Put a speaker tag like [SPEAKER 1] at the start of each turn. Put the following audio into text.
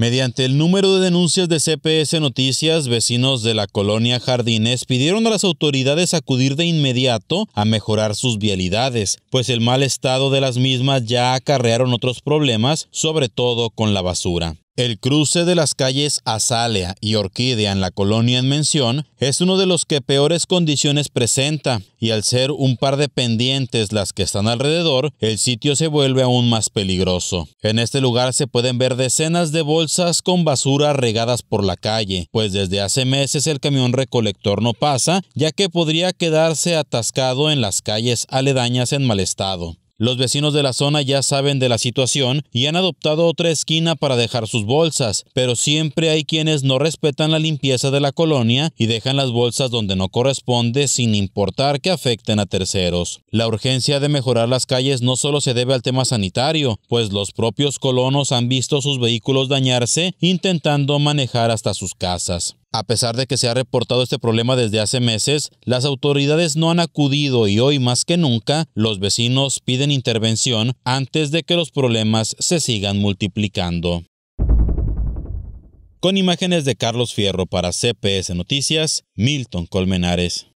[SPEAKER 1] Mediante el número de denuncias de CPS Noticias, vecinos de la colonia Jardines pidieron a las autoridades acudir de inmediato a mejorar sus vialidades, pues el mal estado de las mismas ya acarrearon otros problemas, sobre todo con la basura. El cruce de las calles Azalea y Orquídea en la colonia en mención es uno de los que peores condiciones presenta y al ser un par de pendientes las que están alrededor, el sitio se vuelve aún más peligroso. En este lugar se pueden ver decenas de bolsas con basura regadas por la calle, pues desde hace meses el camión recolector no pasa, ya que podría quedarse atascado en las calles aledañas en mal estado. Los vecinos de la zona ya saben de la situación y han adoptado otra esquina para dejar sus bolsas, pero siempre hay quienes no respetan la limpieza de la colonia y dejan las bolsas donde no corresponde sin importar que afecten a terceros. La urgencia de mejorar las calles no solo se debe al tema sanitario, pues los propios colonos han visto sus vehículos dañarse intentando manejar hasta sus casas. A pesar de que se ha reportado este problema desde hace meses, las autoridades no han acudido y hoy más que nunca los vecinos piden intervención antes de que los problemas se sigan multiplicando. Con imágenes de Carlos Fierro para CPS Noticias, Milton Colmenares.